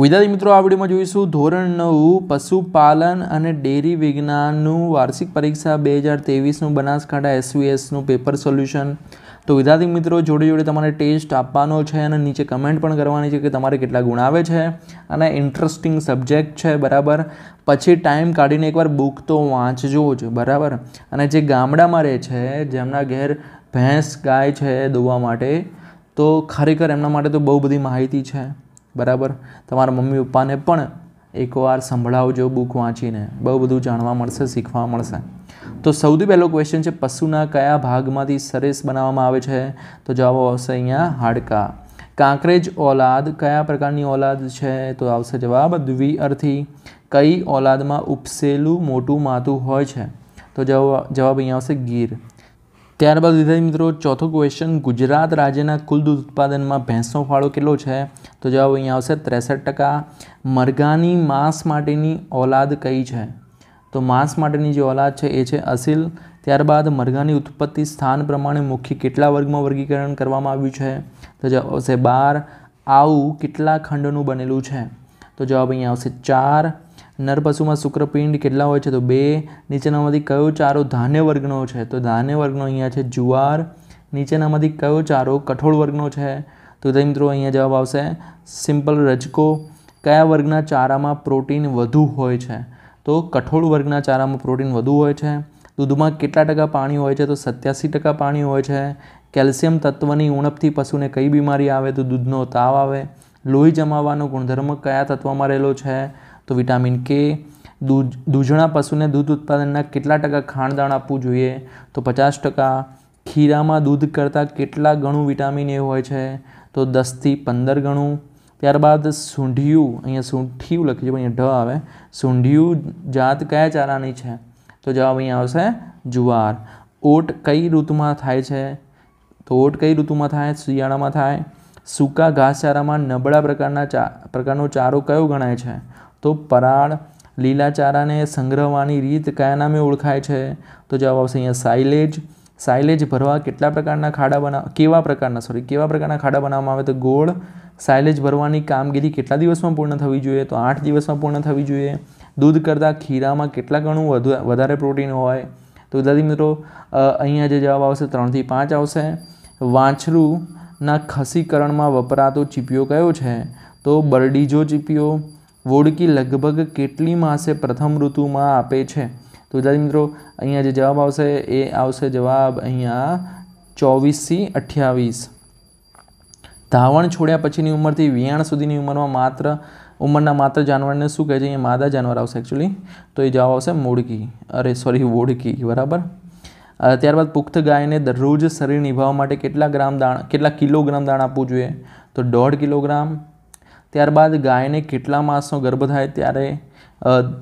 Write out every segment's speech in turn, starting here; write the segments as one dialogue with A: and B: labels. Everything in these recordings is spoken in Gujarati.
A: વિદ્યાર્થી મિત્રો આ વિડીયોમાં જોઈશું ધોરણ નવું પશુપાલન અને ડેરી વિજ્ઞાનનું વાર્ષિક પરીક્ષા બે હજાર તેવીસનું બનાસકાંઠા એસવીએસનું પેપર સોલ્યુશન તો વિદ્યાર્થી મિત્રો જોડે જોડે તમારે ટેસ્ટ આપવાનો છે અને નીચે કમેન્ટ પણ કરવાની છે કે તમારે કેટલા ગુણ આવે છે અને ઇન્ટરેસ્ટિંગ સબ્જેક્ટ છે બરાબર પછી ટાઈમ કાઢીને એકવાર બુક તો વાંચજો જ બરાબર અને જે ગામડામાં રહે છે જેમના ઘેર ભેંસ ગાય છે દોવા માટે તો ખરેખર એમના માટે તો બહુ બધી માહિતી છે બરાબર તમારા મમ્મી પપ્પાને પણ એકવાર સંભળાવજો બુક વાંચીને બહુ બધું જાણવા મળશે શીખવા મળશે તો સૌથી પહેલો ક્વેશ્ચન છે પશુના કયા ભાગમાંથી સરેસ બનાવવામાં આવે છે તો જવાબ આવશે અહીંયા હાડકા કાંકરેજ ઓલાદ કયા પ્રકારની ઓલાદ છે તો આવશે જવાબ દ્વિઅર્થી કઈ ઓલાદમાં ઉપસેલું મોટું માથું હોય છે તો જવાબ જવાબ અહીંયા આવશે ગીર ત્યારબાદ વિદ્યાર્થી મિત્રો ચોથો ક્વેશ્ચન ગુજરાત રાજ્યના કુલ દૂધ ઉત્પાદનમાં ભેંસનો ફાળો કેટલો છે તો જવાબ અહીંયા આવશે ત્રેસઠ ટકા મરઘાની માંસ માટેની ઓલાદ કઈ છે તો માંસ માટેની જે ઓલાદ છે એ છે અસિલ ત્યારબાદ મરઘાની ઉત્પત્તિ સ્થાન પ્રમાણે મુખ્ય કેટલા વર્ગમાં વર્ગીકરણ કરવામાં આવ્યું છે તો જવાબ આવશે બાર આવું કેટલા ખંડનું બનેલું છે તો જવાબ અહીંયા આવશે ચાર નરપશુમાં શુક્રપિંડ કેટલા હોય છે તો બે નીચેનામાંથી કયો ચારો ધાન્ય વર્ગનો છે તો ધાન્ય વર્ગનો અહીંયા છે જુવાર નીચેનામાંથી કયો ચારો કઠોળ વર્ગનો છે તો તે મિત્રો અહીંયા જવાબ આવશે સિમ્પલ રજકો કયા વર્ગના ચારામાં પ્રોટીન વધુ હોય છે તો કઠોળ વર્ગના ચારામાં પ્રોટીન વધુ હોય છે દૂધમાં કેટલા ટકા પાણી હોય છે તો સત્યાસી ટકા પાણી હોય છે કેલ્શિયમ તત્વની ઉણપથી પશુને કઈ બીમારી આવે તો દૂધનો તાવ આવે લોહી જમાવવાનો ગુણધર્મ કયા તત્વમાં રહેલો છે તો વિટામિન કે દૂધ દૂધણા પશુને દૂધ ઉત્પાદનના કેટલા ટકા ખાણદાણ આપવું જોઈએ તો પચાસ ટકા ખીરામાં દૂધ કરતાં કેટલા ગણું વિટામિન એ હોય છે તો દસથી પંદર ગણું ત્યારબાદ સૂંઢિયું અહીંયા સૂંઠિયું લખ્યું છે પણ અહીંયા ઢ આવે સૂંઢિયું જાત કયા ચારાની છે તો જવાબ અહીંયા આવશે જુવાર ઓટ કઈ ઋતુમાં થાય છે તો ઓટ કઈ ઋતુમાં થાય શિયાળામાં થાય સૂકા ઘાસચારામાં નબળા પ્રકારના ચા પ્રકારનો ચારો કયો ગણાય છે તો પરાળ લીલા ચારાને સંગ્રહવાની રીત કયા નામે ઓળખાય છે તો જવાબ આવશે અહીંયા સાઇલેજ સાઇલેજ ભરવા કેટલા પ્રકારના ખાડા બના કેવા પ્રકારના સોરી કેવા પ્રકારના ખાડા બનાવવામાં આવે તો ગોળ સાઇલેજ ભરવાની કામગીરી કેટલા દિવસમાં પૂર્ણ થવી જોઈએ તો આઠ દિવસમાં પૂર્ણ થવી જોઈએ દૂધ કરતાં ખીરામાં કેટલા ગણું વધુ વધારે પ્રોટીન હોય તો વિદ્યાર્થી મિત્રો અહીંયા જે જવાબ આવશે ત્રણથી પાંચ આવશે વાંછરૂના ખસીકરણમાં વપરાતો ચીપિયો કયો છે તો બરડીજો ચીપીઓ વોડકી લગભગ કેટલી માસે પ્રથમ ઋતુમાં આપે છે તો વિદ્યાર્થી મિત્રો અહીંયા જે જવાબ આવશે એ આવશે જવાબ અહીંયા ચોવીસથી અઠ્યાવીસ ધાવણ છોડ્યા પછીની ઉંમરથી વિયાણ સુધીની ઉંમરમાં માત્ર ઉંમરના માત્ર જાનવરને શું કહે છે અહીંયા માદા જાનવર આવશે એકચ્યુઅલી તો એ જવાબ આવશે મૂળકી અરે સોરી વોડકી બરાબર ત્યારબાદ પુખ્ત ગાયને દરરોજ શરીર નિભાવવા માટે કેટલા ગ્રામ દાણ કેટલા કિલોગ્રામ દાણ આપવું જોઈએ તો દોઢ કિલોગ્રામ ત્યારબાદ ગાયને કેટલા માસનો ગર્ભ થાય ત્યારે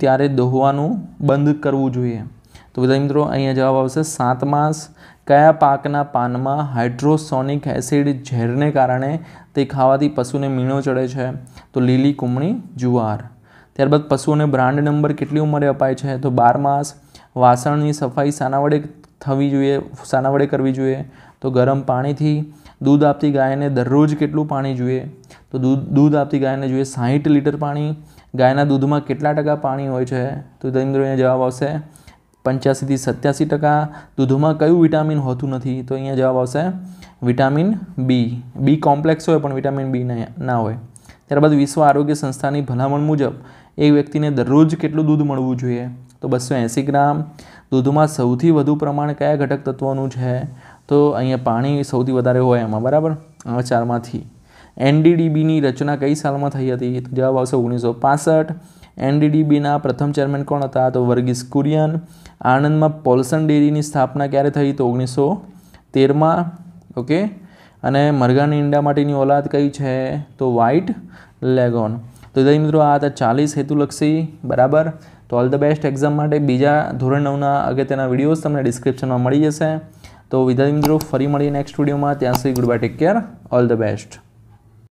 A: ત્યારે દોહવાનું બંધ કરવું જોઈએ તો બધા મિત્રો અહીંયા જવાબ આવશે સાત માસ કયા પાકના પાનમાં હાઇડ્રોસોનિક એસિડ ઝેરને કારણે તે ખાવાથી પશુને મીણો ચડે છે તો લીલી કુમળી જુવાર ત્યારબાદ પશુઓને બ્રાન્ડ નંબર કેટલી ઉંમરે અપાય છે તો બાર માસ વાસણની સફાઈ સાના વડે થવી જોઈએ સાના વડે કરવી જોઈએ તો ગરમ પાણીથી દૂધ આપતી ગાયને દરરોજ કેટલું પાણી જોઈએ તો દૂધ દૂધ આપતી ગાયને જોઈએ સાહીઠ લીટર પાણી ગાયના દૂધમાં કેટલા ટકા પાણી હોય છે તો તેની જવાબ આવશે પંચ્યાસીથી સત્યાસી ટકા દૂધમાં કયું વિટામિન હોતું નથી તો અહીંયા જવાબ આવશે વિટામિન બી બી કોમ્પ્લેક્સ હોય પણ વિટામિન બી ના હોય ત્યારબાદ વિશ્વ આરોગ્ય સંસ્થાની ભલામણ મુજબ એ વ્યક્તિને દરરોજ કેટલું દૂધ મળવું જોઈએ તો બસો એંસી ગ્રામ દૂધમાં સૌથી વધુ પ્રમાણ કયા ઘટક તત્વોનું છે તો અહીંયા પાણી સૌથી વધારે હોય એમાં બરાબર ચારમાંથી એનડીડીબીની રચના કઈ સાલમાં થઈ હતી તો જવાબ આવશે ઓગણીસો પાસઠ એનડીડીબીના પ્રથમ ચેરમેન કોણ હતા તો વર્ગીસ કુરિયન આણંદમાં પોલ્સન ડેરીની સ્થાપના ક્યારે થઈ તો ઓગણીસો તેરમાં ઓકે અને મરઘાની ઈંડા માટેની ઓલાદ કઈ છે તો વ્હાઇટ લેગોન તો દહીં મિત્રો આ હતા ચાલીસ હેતુલક્ષી બરાબર તો ઓલ ધ બેસ્ટ એક્ઝામ માટે બીજા ધોરણ નવના અગત્યના વિડીયોઝ તમને ડિસ્ક્રિપ્શનમાં મળી જશે તો વિદ્યાર્થી મિત્રો ફરી મળીએ નેક્સ્ટ વિડીયોમાં ત્યાં સુધી goodbye take care all the best